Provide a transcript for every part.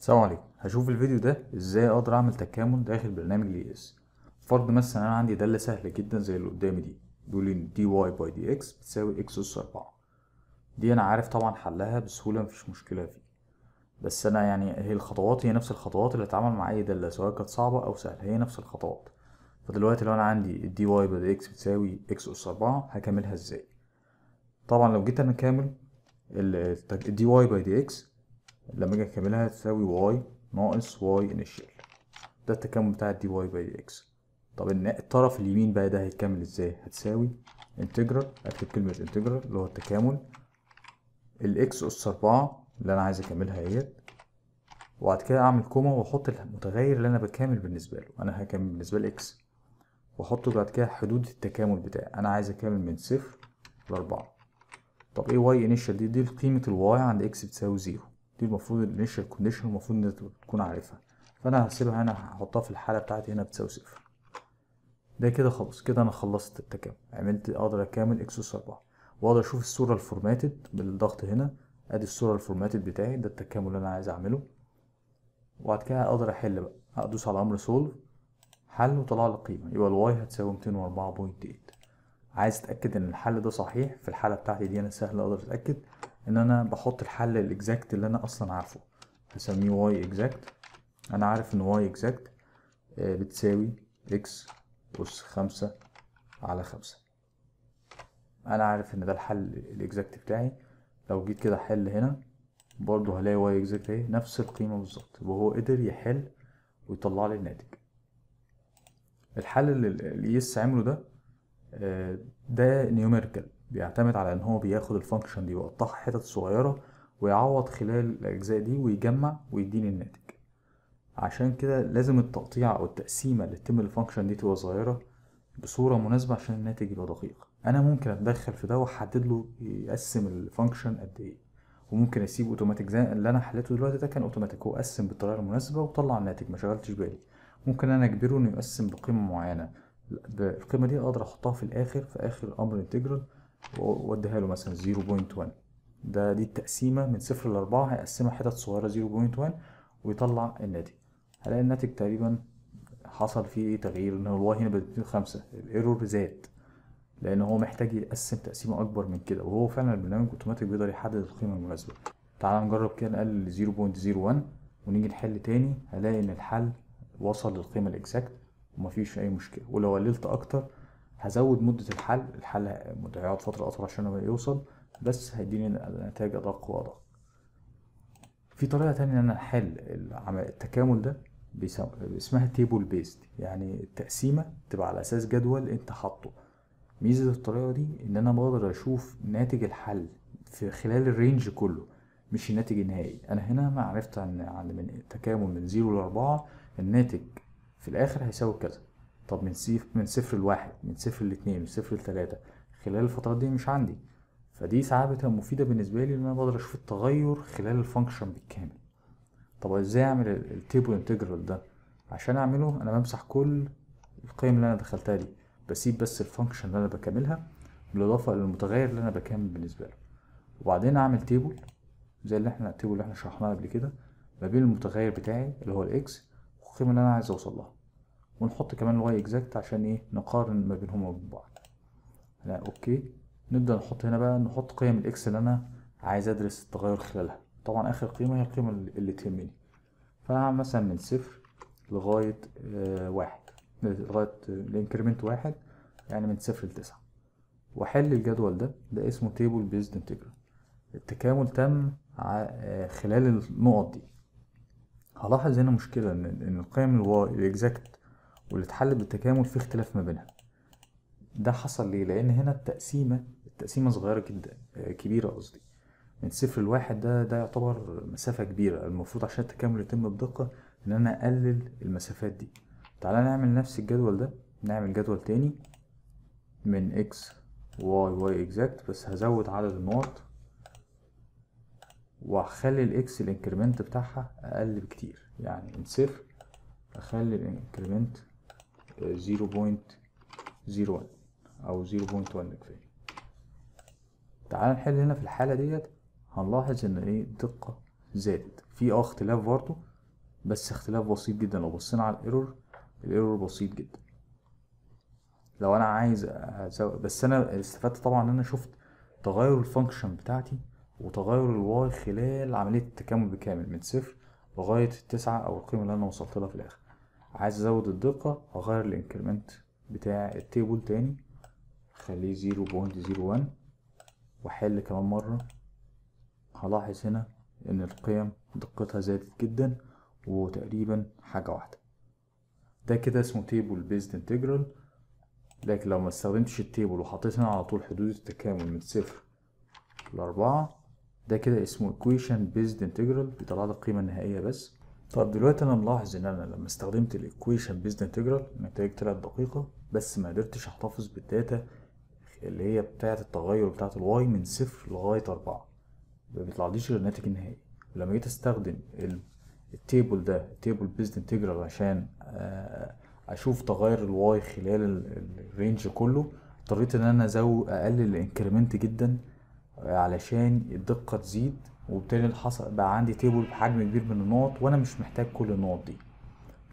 السلام عليكم هشوف الفيديو ده ازاي اقدر اعمل تكامل داخل برنامج الاي اس فرض مثلا انا عندي داله سهله جدا زي اللي قدامي دي بيقول لي دي واي باي دي اكس بتساوي اكس اس 4 دي انا عارف طبعا حلها بسهوله مفيش مشكله فيه بس انا يعني هي الخطوات هي نفس الخطوات اللي اتعامل مع اي داله سواء كانت صعبه او سهله هي نفس الخطوات فدلوقتي لو انا عندي دي واي باي دي اكس بتساوي اكس اس 4 هكملها ازاي طبعا لو جيت انا كامل الدي واي باي دي اكس لما اجي اكملها تساوي واي ناقص واي انيشال ده التكامل بتاع الدي واي باي اكس طب الطرف اليمين بقى ده هيتكمل ازاي هتساوي انتجرال اكتب كلمه انتجرال اللي هو التكامل الاكس اس 4 اللي انا عايز اكملها اهيت وبعد كده اعمل كوما واحط المتغير اللي انا بكامل بالنسبه له انا هكمل بالنسبه لاكس واحطه بعد كده حدود التكامل بتاعي انا عايز اكمل من صفر لاربعة طب ايه واي انيشال دي دي قيمه الواي عند اكس بتساوي زيرو دي المفروض الانيشال كونديشن المفروض ان تكون عارفها فانا هسيبها هنا هحطها في الحاله بتاعتي هنا بتساوي صفر ده كده خلاص كده انا خلصت التكامل عملت اقدر اكامل اكس اس 4 واقدر اشوف الصوره الفورماتد بالضغط هنا ادي الصوره الفورماتد بتاعي ده التكامل اللي انا عايز اعمله وبعد كده اقدر احل بقى هدوس على امر سولف حل وطلع لي قيمه يبقى الواي هتساوي 204.8 عايز اتاكد ان الحل ده صحيح في الحاله بتاعتي دي انا سهل اقدر اتاكد ان انا بحط الحل الاكزاكت اللي انا اصلا عارفه هسميه واي اكزاكت انا عارف ان واي اكزاكت آه، بتساوي اكس اس خمسة على خمسة انا عارف ان ده الحل الاكزاكت بتاعي لو جيت كده احل هنا برضه هلاقي واي اكزاكت اهي نفس القيمة بالظبط وهو قدر يحل ويطلع لي الناتج الحل اللي القيس عمله ده آه، ده نيوميريكال بيعتمد على ان هو بياخد الفانكشن دي ويقطعها حتت صغيره ويعوض خلال الاجزاء دي ويجمع ويديني الناتج عشان كده لازم التقطيع او التقسيمه اللي تتم الفانكشن دي تبقى صغيره بصوره مناسبه عشان الناتج يبقى دقيق انا ممكن اتدخل في ده واحدد له يقسم الفانكشن قد ايه وممكن اسيب اوتوماتيك زي اللي انا حليته دلوقتي ده كان اوتوماتيك هو قسم بالطريقه المناسبه وطلع الناتج ما شغلتش بالي ممكن انا اجبره انه يقسم بقيمه معينه القيمه دي اقدر احطها في الاخر في اخر امر انتجرال واديها له مثلا 0.1 ده دي التقسيمة من صفر لأربعة هيقسمها حتت صغيرة 0.1 ويطلع الناتج هلاقي الناتج تقريبا حصل فيه إيه تغيير ان الواي هنا بدأت خمسة الايرور زاد لان هو محتاج يقسم تقسيمة اكبر من كده وهو فعلا البرنامج اوتوماتيك بيقدر يحدد القيمة المناسبة تعال نجرب كده نقلل 0.01 ونيجي نحل تاني هلاقي ان الحل وصل للقيمة الاكزاكت ومفيش اي مشكلة ولو قللت اكتر هزود مدة الحل الحل مده هيقعد فترة أطول عشان ما يوصل بس هيديني نتائج أدق وأدق في طريقة تانية إن أنا أحل التكامل ده اسمها تيبل بيست يعني التقسيمة تبقى على أساس جدول أنت حاطه ميزة الطريقة دي إن أنا بقدر أشوف ناتج الحل في خلال الرينج كله مش الناتج النهائي أنا هنا ما عرفت عن من تكامل من زيرو لأربعة الناتج في الآخر هيساوي كذا طب من صفر من صفر لواحد من صفر لاتنين من صفر لتلاته خلال الفترات دي مش عندي فدي ساعات بتبقى مفيده بالنسبه لي ان انا بقدر اشوف التغير خلال الفانكشن بالكامل طب ازاي اعمل التيبل انتجرال ده عشان اعمله انا بمسح كل القيم اللي انا دخلتها دي بسيب بس الفانكشن اللي انا بكاملها بالاضافه للمتغير اللي انا بكامل بالنسبه له وبعدين اعمل تيبل زي اللي احنا التيبل اللي احنا شرحناه قبل كده ما بين المتغير بتاعي اللي هو الاكس والقيمه اللي انا عايز اوصل لها ونحط كمان الواي اكزاكت عشان ايه نقارن ما بينهم وبين بعض لا اوكي نبدا نحط هنا بقى نحط قيم الاكس اللي انا عايز ادرس التغير خلالها طبعا اخر قيمه هي القيمه اللي تهمني فانا مثلا من صفر لغايه آه، واحد لغايه الانكريمنت آه، واحد يعني من صفر لتسعه واحل الجدول ده ده اسمه تيبل بيزد انتجرال التكامل تم آه، خلال النقط دي هلاحظ هنا مشكله ان القيم الواي الاكزاكت واللي اتحلت بالتكامل في اختلاف ما بينها ده حصل ليه لان هنا التقسيمه التقسيمه صغيره جدا آه، كبيره قصدي من صفر لواحد ده ده يعتبر مسافة كبيرة المفروض عشان التكامل يتم بدقة إن أنا أقلل المسافات دي تعالى نعمل نفس الجدول ده نعمل جدول تاني من x y y exact بس هزود عدد النقط وهخلي الاكس الانكريمنت بتاعها أقل بكتير يعني من صفر أخلي الانكريمنت 0.01 آه، او 0.1 كفايه تعال نحل هنا في الحاله ديت هنلاحظ ان ايه الدقه زادت في اه اختلاف برضه بس اختلاف بسيط جدا لو بصينا على الايرور الايرور بسيط جدا لو انا عايز أزو... بس انا استفدت طبعا ان انا شفت تغير الفانكشن بتاعتي وتغير الواي خلال عمليه التكامل بكامل من صفر لغايه التسعه او القيمه اللي انا وصلت لها في الاخر عايز ازود الدقة هغير الانكريمنت بتاع التيبل تاني خليه 0.01 واحل كمان مرة هلاحظ هنا ان القيم دقتها زادت جدا وتقريبا حاجة واحدة ده كده اسمه تيبل بيزد انتجرال لكن لو ما استخدمتش التيبل وحطيت هنا على طول حدود التكامل من صفر لأربعة ده كده اسمه equation based integral بيطلع لك القيمة النهائية بس طب دلوقتي انا ملاحظ ان انا لما استخدمت الايكويشن بيز انتجرال نتائج طلعت دقيقه بس ما قدرتش احتفظ بالداتا اللي هي بتاعه التغير بتاعه الواي من صفر لغايه أربعة ما بيطلعليش الناتج النهائي ولما جيت استخدم التيبل ده تيبل بيز انتجرال عشان آه، اشوف تغير الواي خلال الرينج كله اضطريت ان انا ازود اقلل الانكريمنت جدا آه، علشان الدقه تزيد وبالتالي حصل بقى عندي تيبل بحجم كبير من النقط وانا مش محتاج كل النقط دي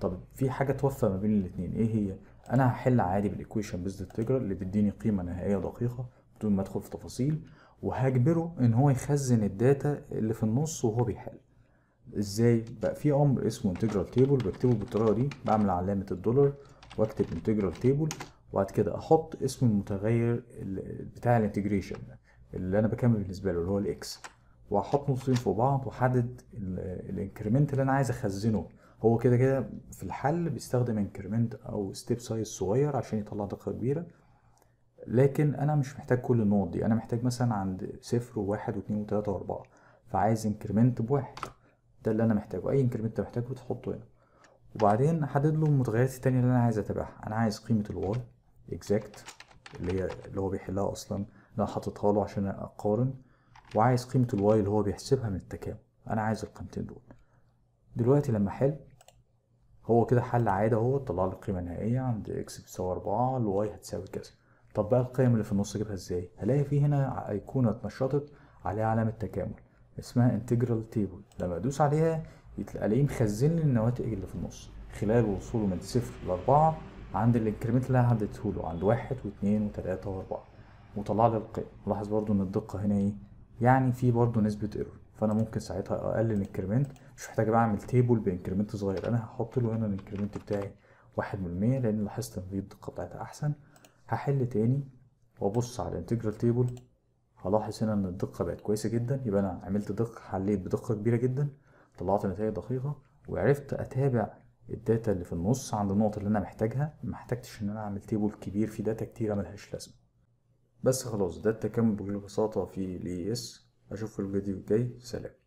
طب في حاجه توفى ما بين الاثنين ايه هي انا هحل عادي بالايكويشن بيزد انتجرال اللي بيديني قيمه نهائيه دقيقه بدون ما ادخل في تفاصيل وهجبره ان هو يخزن الداتا اللي في النص وهو بيحل ازاي بقى في امر اسمه انتجرال تيبل بكتبه بالطريقه دي بعمل علامه الدولار واكتب انتجرال تيبل وبعد كده احط اسم المتغير بتاع الانتجريشن اللي انا بكمل بالنسبه له اللي هو الاكس واحط نصين في بعض واحدد الانكريمنت اللي انا عايز اخزنه هو كده كده في الحل بيستخدم انكريمنت او ستيب سايز صغير عشان يطلع دقه كبيره لكن انا مش محتاج كل النقط دي انا محتاج مثلا عند صفر وواحد واثنين وثلاثة واربعة فعايز انكريمنت بواحد ده اللي انا محتاجه اي انكريمنت محتاجه بتحطه هنا وبعدين احدد له المتغيرات التانية اللي انا عايز اتابعها انا عايز قيمة الواي اكزاكت اللي هي اللي هو بيحلها اصلا اللي انا حاططها له عشان اقارن وعايز قيمة الواي اللي هو بيحسبها من التكامل انا عايز القيمتين دول دلوقتي لما احل هو كده حل عادة اهو طلع لي القيمة النهائية عند اكس بتساوي أربعة الواي هتساوي كذا طب بقى القيم اللي في النص اجيبها ازاي هلاقي في هنا ايقونة اتنشطت عليها علامة تكامل اسمها انتجرال تيبل لما ادوس عليها الاقيه مخزن لي النواتج اللي في النص خلال وصوله من صفر لأربعة عند الانكريمنت اللي انا هديته له عند واحد واثنين وثلاثة وأربعة وطلع لي القيم لاحظ برضو ان الدقة هنا ايه يعني في برضه نسبه ايرور فانا ممكن ساعتها اقلل الانكريمنت مش محتاج بقى اعمل تيبل بانكريمنت صغير انا هحط له هنا الانكريمنت بتاعي واحد من المية لان لاحظت ان دي الدقه بتاعتها احسن هحل تاني وابص على الانتجرال تيبل هلاحظ هنا ان الدقه بقت كويسه جدا يبقى انا عملت دقه حليت بدقه كبيره جدا طلعت نتائج دقيقه وعرفت اتابع الداتا اللي في النص عند النقط اللي انا محتاجها ما احتجتش ان انا اعمل تيبل كبير فيه داتا كتيره ملهاش لازمه بس خلاص ده التكامل بكل بساطة في الاي اس في الفيديو الجاي سلام